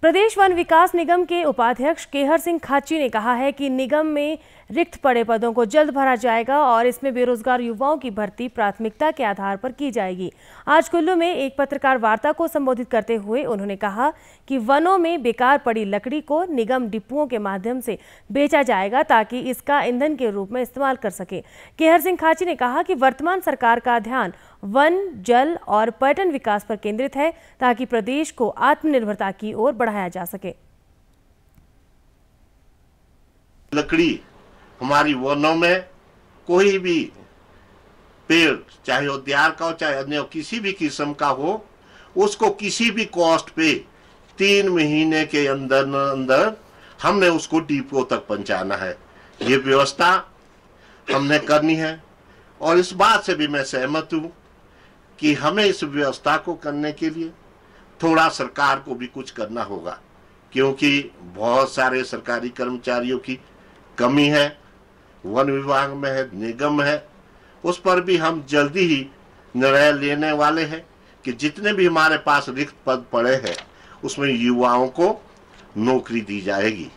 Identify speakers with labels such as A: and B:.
A: प्रदेश one विकास निगम के उपाध्यक्ष केहर सिंह खाची ने कहा है कि निगम में रिक्त पड़े पदों को जल्द भरा जाएगा और इसमें बेरोजगार युवाओं की भर्ती प्राथमिकता के आधार पर की जाएगी आज कुल्लू में एक पत्रकार वार्ता को संबोधित करते हुए उन्होंने कहा कि वनों में बेकार पड़ी लकड़ी को निगम डिपुओं के माध्यम से बेचा जाएगा ताकि इसका ईंधन के रूप में इस्तेमाल कर सके केहर सिंह खाची ने कहा कि वर्तमान सरकार का ध्यान वन जल और पर्यटन विकास पर केंद्रित है ताकि प्रदेश को आत्मनिर्भरता की ओर बढ़ाया जा सके
B: लकड़ी हमारी वनों में कोई भी पेड़ चाहे वो दियार का हो चाहे अन्य किसी भी किस्म का हो उसको किसी भी कॉस्ट पे तीन महीने के अंदर अंदर हमने उसको डिपो तक पहुंचाना है ये व्यवस्था हमने करनी है और इस बात से भी मैं सहमत हूँ कि हमें इस व्यवस्था को करने के लिए थोड़ा सरकार को भी कुछ करना होगा क्योंकि बहुत सारे सरकारी कर्मचारियों की कमी है वन विभाग में है निगम है उस पर भी हम जल्दी ही निर्णय लेने वाले हैं कि जितने भी हमारे पास रिक्त पद पड़े हैं उसमें युवाओं को नौकरी दी जाएगी